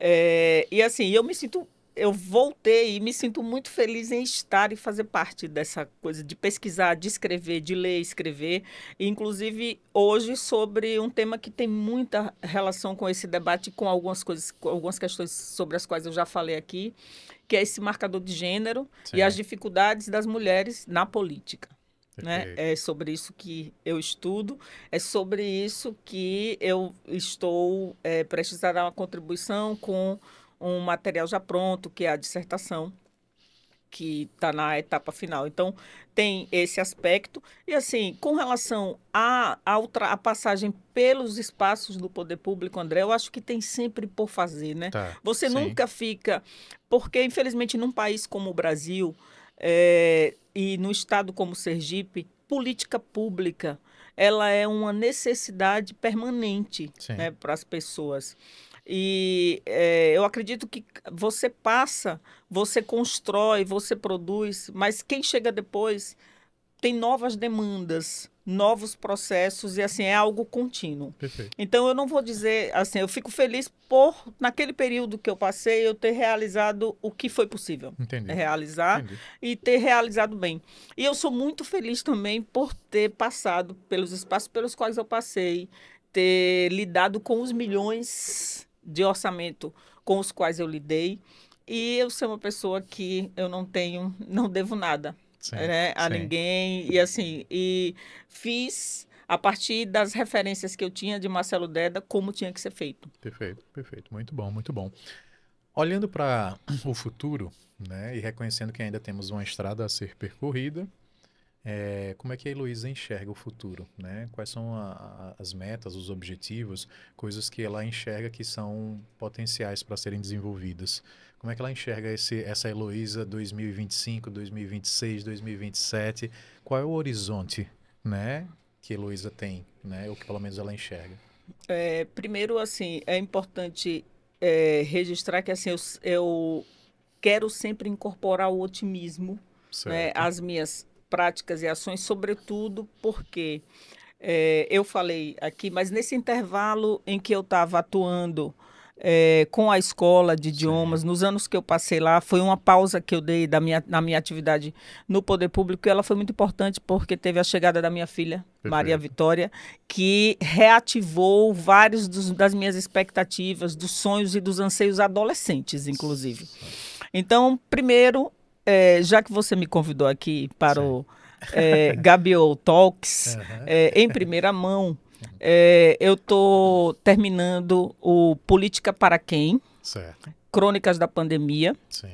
É, e assim, eu me sinto eu voltei e me sinto muito feliz em estar e fazer parte dessa coisa de pesquisar, de escrever, de ler, escrever, inclusive hoje sobre um tema que tem muita relação com esse debate, com algumas coisas, com algumas questões sobre as quais eu já falei aqui, que é esse marcador de gênero Sim. e as dificuldades das mulheres na política. Né? É sobre isso que eu estudo, é sobre isso que eu estou é, prestes a dar uma contribuição com um material já pronto, que é a dissertação, que está na etapa final. Então, tem esse aspecto. E, assim, com relação à a, a, a, passagem pelos espaços do poder público, André, eu acho que tem sempre por fazer, né? Tá, Você sim. nunca fica. Porque, infelizmente, num país como o Brasil é, e num estado como Sergipe, política pública ela é uma necessidade permanente né, para as pessoas. E é, eu acredito que você passa, você constrói, você produz, mas quem chega depois tem novas demandas, novos processos e assim é algo contínuo. Perfeito. Então eu não vou dizer assim, eu fico feliz por naquele período que eu passei eu ter realizado o que foi possível Entendi. realizar Entendi. e ter realizado bem. E eu sou muito feliz também por ter passado pelos espaços pelos quais eu passei, ter lidado com os milhões de orçamento com os quais eu lidei. E eu sou uma pessoa que eu não tenho, não devo nada sim, né, a sim. ninguém. E assim, e fiz a partir das referências que eu tinha de Marcelo Deda, como tinha que ser feito. Perfeito, perfeito. Muito bom, muito bom. Olhando para o futuro, né, e reconhecendo que ainda temos uma estrada a ser percorrida, é, como é que a Heloísa enxerga o futuro? Né? Quais são a, a, as metas, os objetivos, coisas que ela enxerga que são potenciais para serem desenvolvidas? Como é que ela enxerga esse, essa Heloísa 2025, 2026, 2027? Qual é o horizonte né, que a Heloísa tem, né, ou que pelo menos ela enxerga? É, primeiro, assim, é importante é, registrar que assim, eu, eu, quero sempre incorporar o otimismo né, às minhas práticas e ações, sobretudo porque é, eu falei aqui, mas nesse intervalo em que eu estava atuando é, com a escola de idiomas, Sim. nos anos que eu passei lá, foi uma pausa que eu dei da minha, na minha atividade no poder público, e ela foi muito importante porque teve a chegada da minha filha, Perfeito. Maria Vitória, que reativou vários dos, das minhas expectativas, dos sonhos e dos anseios adolescentes, inclusive. Então, primeiro, é, já que você me convidou aqui para o é, Gabriel Talks, uhum. é, em primeira mão, é, eu estou terminando o Política para Quem? Certo. Crônicas da Pandemia, Sim.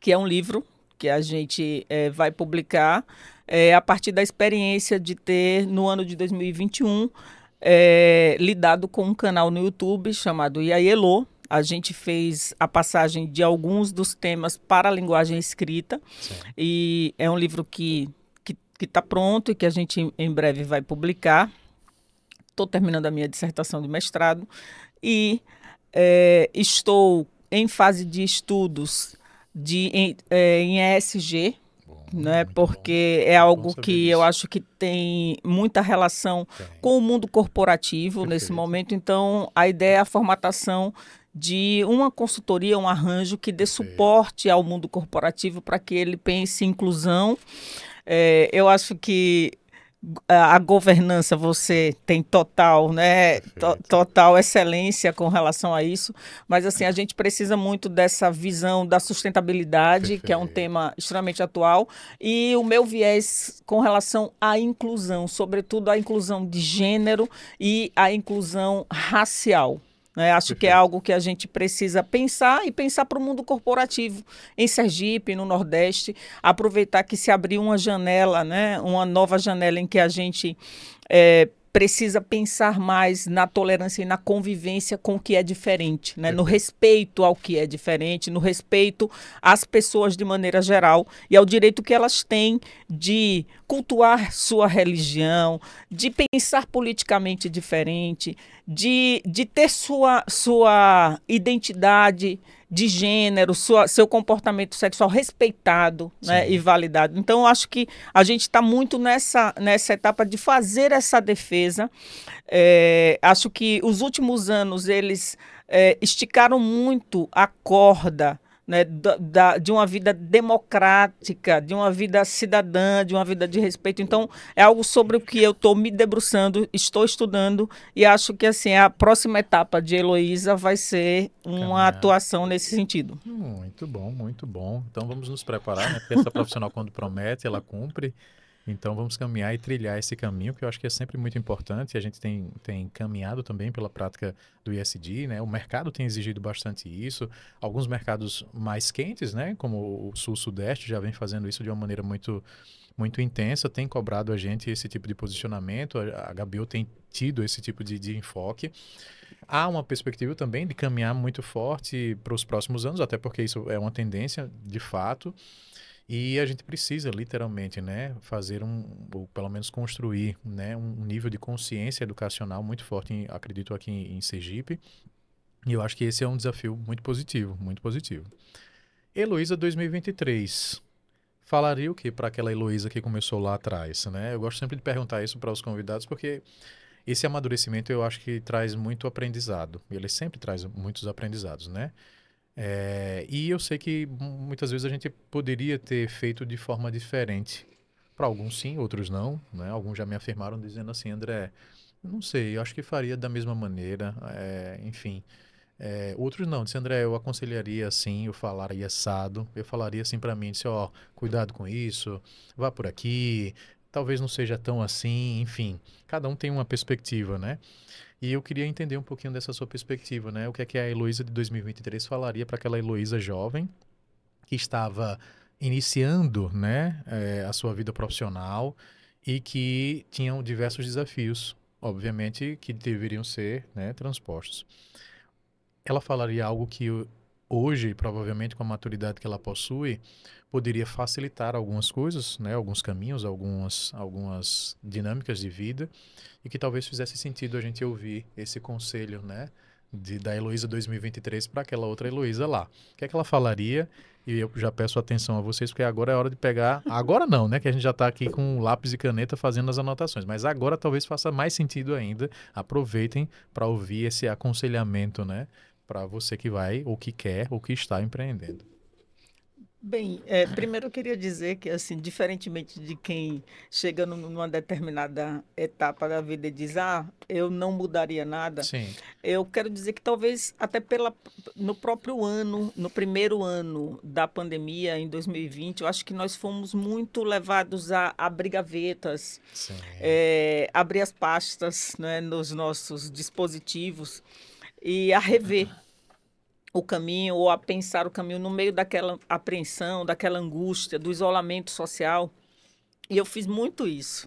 que é um livro que a gente é, vai publicar é, a partir da experiência de ter, no ano de 2021, lidado com um canal no YouTube chamado Iaielô, a gente fez a passagem de alguns dos temas para a linguagem escrita. Sim. E é um livro que que está pronto e que a gente em breve vai publicar. Estou terminando a minha dissertação de mestrado e é, estou em fase de estudos de, em, é, em ESG, né, porque é bom. é algo que isso. eu acho que tem muita relação tem. com o mundo corporativo Perfeito. nesse momento. Então, a ideia é a formatação de uma consultoria, um arranjo que dê suporte ao mundo corporativo para que ele pense em inclusão. É, eu acho que a governança você tem total, né? total excelência com relação a isso, mas assim, a gente precisa muito dessa visão da sustentabilidade, Perfeito. que é um tema extremamente atual, e o meu viés com relação à inclusão, sobretudo a inclusão de gênero e a inclusão racial. Né? Acho Perfeito. que é algo que a gente precisa pensar e pensar para o mundo corporativo em Sergipe, no Nordeste, aproveitar que se abriu uma janela, né? uma nova janela em que a gente é, precisa pensar mais na tolerância e na convivência com o que é diferente, né? no respeito ao que é diferente, no respeito às pessoas de maneira geral e ao direito que elas têm de cultuar sua religião, de pensar politicamente diferente, de, de ter sua, sua identidade de gênero, sua, seu comportamento sexual respeitado né, e validado. Então, eu acho que a gente está muito nessa, nessa etapa de fazer essa defesa. É, acho que os últimos anos eles é, esticaram muito a corda né, da, de uma vida democrática, de uma vida cidadã, de uma vida de respeito. Então, é algo sobre o que eu estou me debruçando, estou estudando e acho que assim a próxima etapa de Heloísa vai ser uma Caminhar. atuação nesse sentido. Muito bom, muito bom. Então, vamos nos preparar, né? Porque essa profissional, quando promete, ela cumpre. Então vamos caminhar e trilhar esse caminho, que eu acho que é sempre muito importante. A gente tem, tem caminhado também pela prática do ISD, né? O mercado tem exigido bastante isso. Alguns mercados mais quentes, né? Como o Sul-Sudeste já vem fazendo isso de uma maneira muito muito intensa, tem cobrado a gente esse tipo de posicionamento, a, a Gabriel tem tido esse tipo de, de, enfoque. Há uma perspectiva também de caminhar muito forte para os próximos anos, até porque isso é uma tendência de fato. E a gente precisa, literalmente, né, fazer um, ou pelo menos construir, né, um nível de consciência educacional muito forte, em, acredito, aqui em, em Sergipe. E eu acho que esse é um desafio muito positivo, muito positivo. Heloísa 2023. Falaria o que para aquela Heloísa que começou lá atrás, né? Eu gosto sempre de perguntar isso para os convidados, porque esse amadurecimento eu acho que traz muito aprendizado. Ele sempre traz muitos aprendizados, né? É, e eu sei que muitas vezes a gente poderia ter feito de forma diferente. Para alguns sim, outros não. Né? Alguns já me afirmaram dizendo assim, André, não sei, eu acho que faria da mesma maneira, é, enfim. É, outros não, disse André, eu aconselharia assim, eu falaria assado, eu falaria assim para mim, disse, ó, oh, cuidado com isso, vá por aqui, talvez não seja tão assim, enfim. Cada um tem uma perspectiva, né? E eu queria entender um pouquinho dessa sua perspectiva, né? O que é que a Heloísa de 2023 falaria para aquela Heloísa jovem que estava iniciando, né, é, a sua vida profissional e que tinham diversos desafios, obviamente, que deveriam ser, né, transpostos. Ela falaria algo que hoje, provavelmente com a maturidade que ela possui, poderia facilitar algumas coisas, né, alguns caminhos, algumas, algumas dinâmicas de vida, e que talvez fizesse sentido a gente ouvir esse conselho né, de, da Heloísa 2023 para aquela outra Heloísa lá. O que é que ela falaria? E eu já peço atenção a vocês, porque agora é hora de pegar. Agora não, né? Que a gente já está aqui com lápis e caneta fazendo as anotações. Mas agora talvez faça mais sentido ainda. Aproveitem para ouvir esse aconselhamento, né? Para você que vai, ou que quer, ou que está empreendendo. Bem, é, primeiro eu queria dizer que, assim, diferentemente de quem chega numa determinada etapa da vida e diz, ah, eu não mudaria nada, Sim. eu quero dizer que talvez até pela, no próprio ano, no primeiro ano da pandemia, em 2020, eu acho que nós fomos muito levados a abrir gavetas, é, abrir as pastas né, nos nossos dispositivos e a rever o caminho ou a pensar o caminho no meio daquela apreensão, daquela angústia, do isolamento social. E eu fiz muito isso.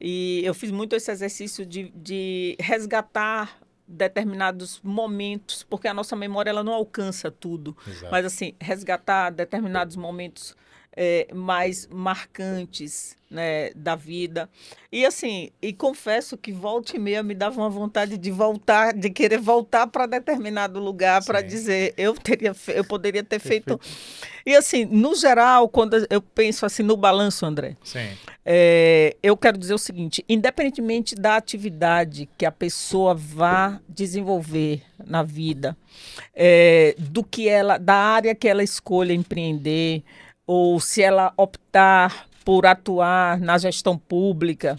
E eu fiz muito esse exercício de, de resgatar determinados momentos, porque a nossa memória ela não alcança tudo. Exato. Mas assim, resgatar determinados momentos é, mais marcantes né, da vida. E assim, e confesso que volta e meia me dava uma vontade de voltar, de querer voltar para determinado lugar para dizer, eu teria, eu poderia ter feito. E assim, no geral, quando eu penso assim no balanço, André, é, eu quero dizer o seguinte: independentemente da atividade que a pessoa vá desenvolver na vida, é, do que ela, da área que ela escolha empreender ou se ela optar por atuar na gestão pública,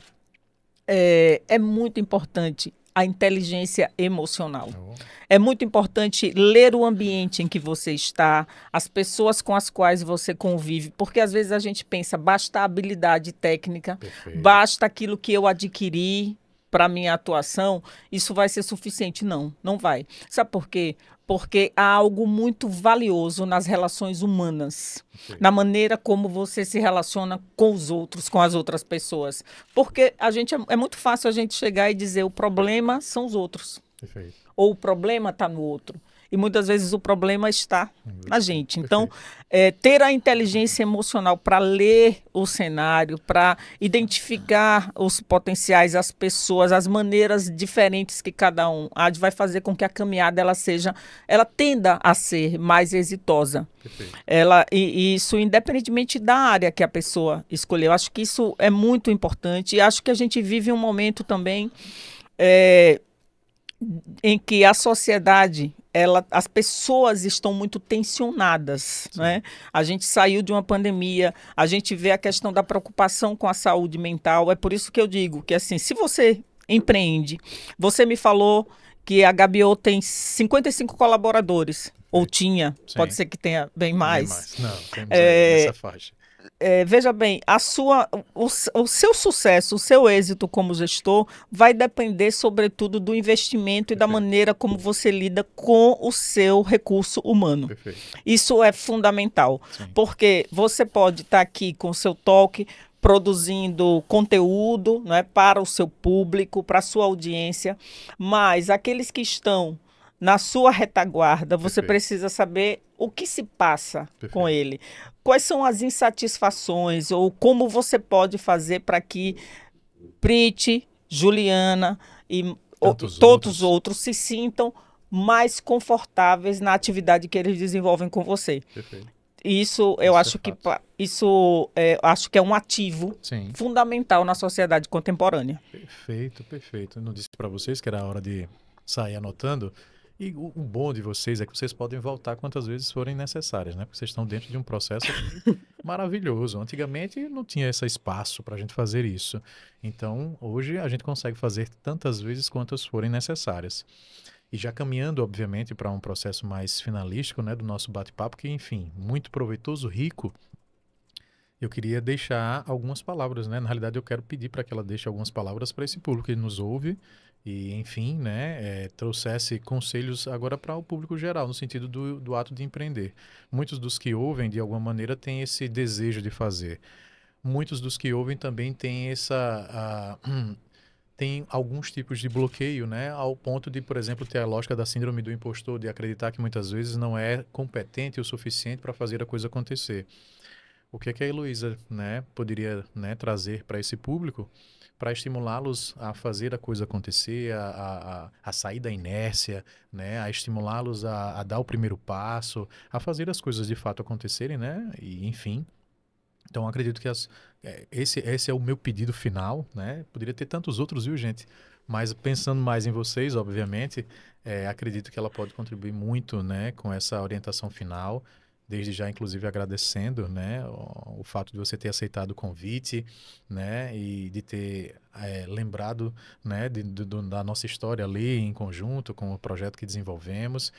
é, é muito importante a inteligência emocional. Tá é muito importante ler o ambiente em que você está, as pessoas com as quais você convive, porque às vezes a gente pensa, basta a habilidade técnica, Perfeito. basta aquilo que eu adquiri para minha atuação, isso vai ser suficiente. Não, não vai. Sabe por quê? porque há algo muito valioso nas relações humanas, Sim. na maneira como você se relaciona com os outros, com as outras pessoas. Porque a gente é, é muito fácil a gente chegar e dizer o problema são os outros. Perfeito. Ou o problema está no outro e muitas vezes o problema está uhum. na gente. Então, é, ter a inteligência emocional para ler o cenário, para identificar os potenciais, as pessoas, as maneiras diferentes que cada um há vai fazer com que a caminhada ela seja, ela tenda a ser mais exitosa. Ela e, e isso independentemente da área que a pessoa escolheu. Acho que isso é muito importante e acho que a gente vive um momento também é, em que a sociedade ela, as pessoas estão muito tensionadas, né? A gente saiu de uma pandemia, a gente vê a questão da preocupação com a saúde mental. É por isso que eu digo que assim, se você empreende, você me falou que a Gabiô tem 55 colaboradores. Ou tinha, Sim. pode ser que tenha bem mais. Bem mais. Não, temos é, essa faixa. É, veja bem, a sua, o, o, seu sucesso, o seu êxito como gestor vai depender, sobretudo, do investimento Perfeito. e da maneira como você lida com o seu recurso humano. Perfeito. Isso é fundamental, Sim. porque você pode estar tá aqui com o seu toque, produzindo conteúdo não é, para o seu público, para a sua audiência, mas aqueles que estão na sua retaguarda, você Perfeito. precisa saber o que se passa Perfeito. com ele. Quais são as insatisfações ou como você pode fazer para que Prit, Juliana e tantos todos os outros. outros se sintam mais confortáveis na atividade que eles desenvolvem com você. Perfeito isso eu isso é acho é que isso é, acho que é um ativo Sim. fundamental na sociedade contemporânea. Perfeito, perfeito. Eu não disse para vocês que era a hora de sair anotando. E o, o, bom de vocês é que vocês podem voltar quantas vezes forem necessárias, né? Porque vocês estão dentro de um processo maravilhoso. Antigamente não tinha esse espaço para a gente fazer isso. Então, hoje a gente consegue fazer tantas vezes quantas forem necessárias. E já caminhando, obviamente, para um processo mais finalístico né, do nosso bate-papo, que, enfim, muito proveitoso, rico, eu queria deixar algumas palavras, né? Na realidade, eu quero pedir para que ela deixe algumas palavras para esse público que nos ouve e, enfim, né, é, trouxesse conselhos agora para o público geral, no sentido do, do ato de empreender. Muitos dos que ouvem, de alguma maneira, têm esse desejo de fazer. Muitos dos que ouvem também têm essa. A, tem alguns tipos de bloqueio, né? Ao ponto de, por exemplo, ter a lógica da síndrome do impostor, de acreditar que muitas vezes não é competente o suficiente para fazer a coisa acontecer. O que é que a Heloísa né, poderia né, trazer para esse público para estimulá-los a fazer a coisa acontecer, a, a, a sair da inércia, né, a estimulá-los a, a dar o primeiro passo, a fazer as coisas de fato acontecerem, né? E, enfim, então acredito que as, é, esse, esse é o meu pedido final, né? Poderia ter tantos outros, viu, gente? Mas pensando mais em vocês, obviamente, é, acredito que ela pode contribuir muito, né, com essa orientação final. Desde já, inclusive, agradecendo, né, o, o fato de você ter aceitado o convite, né, e de ter é, lembrado, né, de, de, da nossa história ali em conjunto com o projeto que desenvolvemos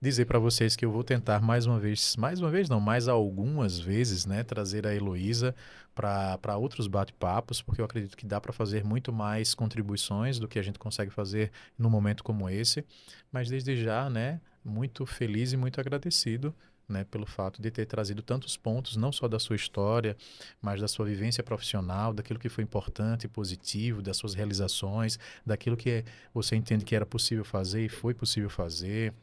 dizer para vocês que eu vou tentar mais uma vez, mais uma vez não, mais algumas vezes, né, trazer a Heloísa para outros bate-papos, porque eu acredito que dá para fazer muito mais contribuições do que a gente consegue fazer num momento como esse. Mas desde já, né, muito feliz e muito agradecido né, pelo fato de ter trazido tantos pontos, não só da sua história, mas da sua vivência profissional, daquilo que foi importante e positivo, das suas realizações, daquilo que você entende que era possível fazer e foi possível fazer,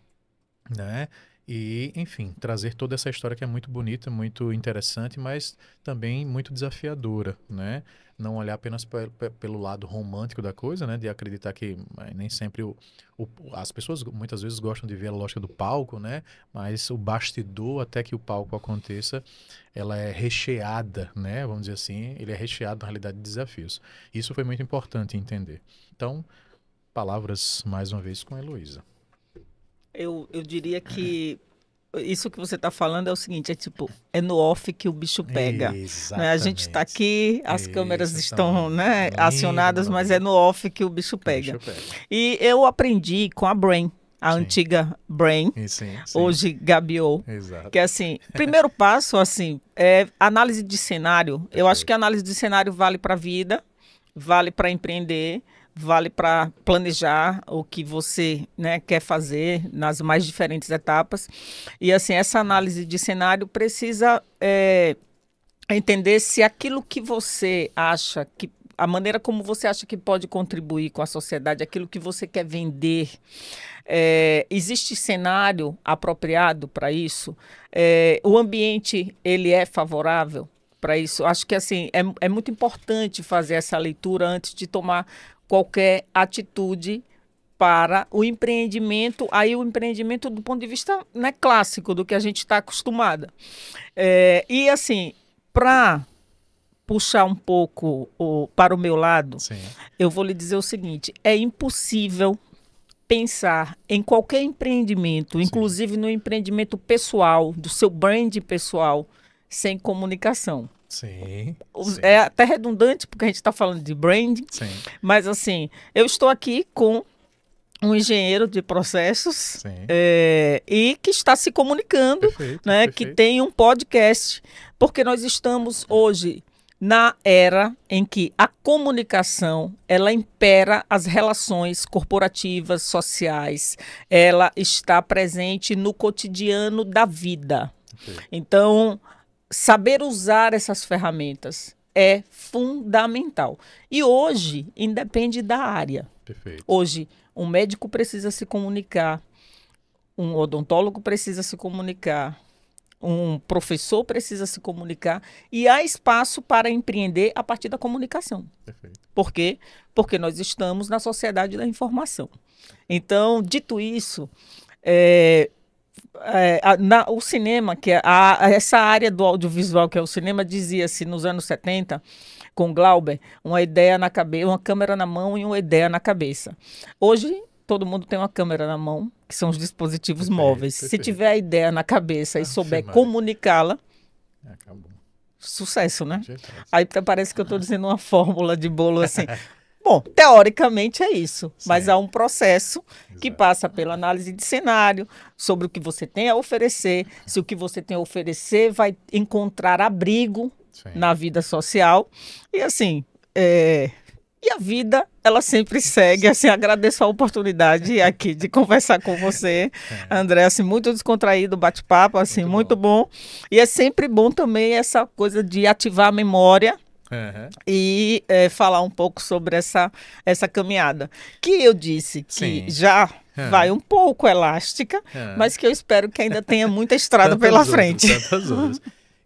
né? E, enfim, trazer toda essa história que é muito bonita, muito interessante, mas também muito desafiadora, né? Não olhar apenas pelo lado romântico da coisa, né? De acreditar que eh, nem sempre o, o, as pessoas muitas vezes gostam de ver a lógica do palco, né? Mas o bastidor até que o palco aconteça, ela é recheada, né? Vamos dizer assim, ele é recheado na realidade de desafios. Isso foi muito importante entender. Então, palavras mais uma vez com a Heloísa. Eu, eu diria que isso que você está falando é o seguinte, é tipo, é no off que o bicho pega. Né? A gente está aqui, as câmeras tá estão né, acionadas, mas é no off que o bicho pega. bicho pega. E eu aprendi com a Brain. A sim. antiga Brain, sim, sim. hoje Gabiou, Que é assim, primeiro passo, assim, é análise de cenário. Perfeito. Eu acho que análise de cenário vale para a vida, vale para empreender, vale para planejar o que você né, quer fazer nas mais diferentes etapas. E assim, essa análise de cenário precisa é, entender se aquilo que você acha que a maneira como você acha que pode contribuir com a sociedade, aquilo que você quer vender. É, existe cenário apropriado para isso? É, o ambiente ele é favorável? para isso. Acho que assim é, é muito importante fazer essa leitura antes de tomar qualquer atitude para o empreendimento, aí o empreendimento do ponto de vista né, clássico, do que a gente está acostumada. É, e assim, para puxar um pouco o, para o meu lado, Sim. eu vou lhe dizer o seguinte: é impossível pensar em qualquer empreendimento, Sim. inclusive no empreendimento pessoal, do seu brand pessoal, sem comunicação. Sim, sim. É até redundante, porque a gente está falando de branding. Sim. Mas, assim, eu estou aqui com um engenheiro de processos é, e que está se comunicando, perfeito, né? Perfeito. Que tem um podcast, porque nós estamos hoje na era em que a comunicação ela impera as relações corporativas, sociais, ela está presente no cotidiano da vida. Okay. Então saber usar essas ferramentas é fundamental. E hoje, independe da área. Perfeito. Hoje, um médico precisa se comunicar, um odontólogo precisa se comunicar, um professor precisa se comunicar e há espaço para empreender a partir da comunicação. Perfeito. Por quê? Porque nós estamos na sociedade da informação. Então, dito isso, é, é, na, o cinema, que é a, essa área do audiovisual que é o cinema, dizia-se nos anos 70, com Glauber, uma ideia na cabeça, uma câmera na mão e uma ideia na cabeça. Hoje, todo mundo tem uma câmera na mão, que são os dispositivos perfeito, móveis. Perfeito. Se tiver a ideia na cabeça e ah, souber comunicá-la, sucesso, né? Aí parece que eu estou dizendo uma fórmula de bolo assim. Bom, teoricamente é isso, Sim. mas há um processo Exato. que passa pela análise de cenário, sobre o que você tem a oferecer, se o que você tem a oferecer vai encontrar abrigo Sim. na vida social. E assim, é... e a vida, ela sempre segue. Assim, agradeço a oportunidade aqui de conversar com você, é. André. Assim, muito descontraído, bate-papo, assim, muito, muito bom. bom. E é sempre bom também essa coisa de ativar a memória Uhum. E é, falar um pouco sobre essa, essa caminhada. Que eu disse que Sim. já vai um pouco elástica, mas que eu espero que ainda tenha muita estrada pela frente. Outros,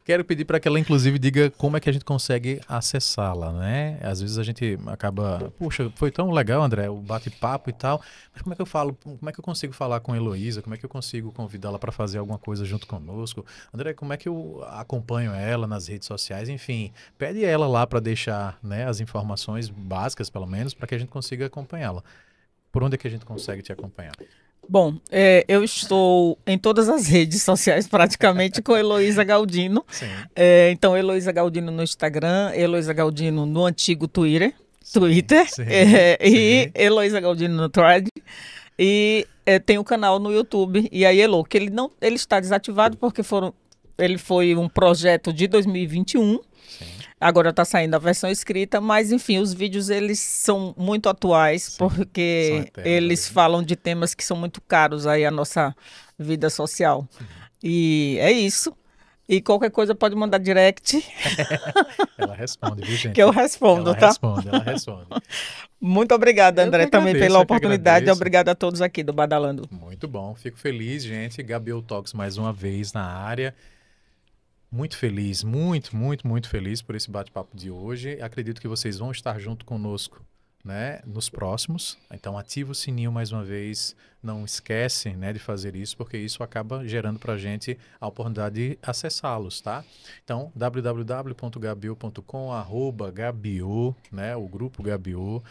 Quero pedir para que ela, inclusive, diga como é que a gente consegue acessá-la, né? Às vezes a gente acaba, puxa, foi tão legal, André, o bate-papo e tal, mas como é que eu falo, como é que eu consigo falar com a Heloísa, como é que eu consigo convidá-la para fazer alguma coisa junto conosco? André, como é que eu acompanho ela nas redes sociais? Enfim, pede ela lá para deixar né, as informações básicas, pelo menos, para que a gente consiga acompanhá-la. Por onde é que a gente consegue te acompanhar? Bom, é, eu estou em todas as redes sociais praticamente com Heloísa Galdino. É, então, Heloísa Galdino no Instagram, Heloísa Galdino no antigo Twitter, sim, Twitter sim, é, sim. e Heloísa Galdino no Thread. E é, tem o um canal no YouTube, e aí Elo, que ele não ele está desativado porque foram, ele foi um projeto de 2021. Sim. Agora está saindo a versão escrita, mas enfim, os vídeos eles são muito atuais Sim, porque eles né? falam de temas que são muito caros aí à nossa vida social. E é isso. E qualquer coisa pode mandar direct. ela responde, viu, gente? Que eu respondo, ela tá? Responde, ela responde. Muito obrigada, André, agradeço, também pela oportunidade. Obrigada a todos aqui do Badalando. Muito bom, fico feliz, gente. Gabriel Talks mais uma vez na área. Muito feliz, muito, muito, muito feliz por esse bate-papo de hoje. Acredito que vocês vão estar junto conosco né, nos próximos. Então ativa o sininho mais uma vez, não esquece né, de fazer isso, porque isso acaba gerando para a gente a oportunidade de acessá-los, tá? Então www.gabio.com, arroba Gabio, né, o grupo Gabio,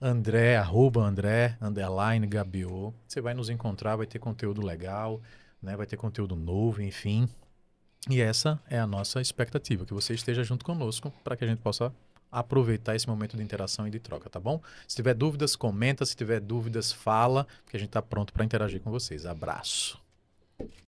André, arroba André, underline Gabio. Você vai nos encontrar, vai ter conteúdo legal, né, vai ter conteúdo novo, enfim, e essa é a nossa expectativa, que você esteja junto conosco para que a gente possa aproveitar esse momento de interação e de troca, tá bom? Se tiver dúvidas, comenta, se tiver dúvidas, fala, porque a gente está pronto para interagir com vocês. Abraço.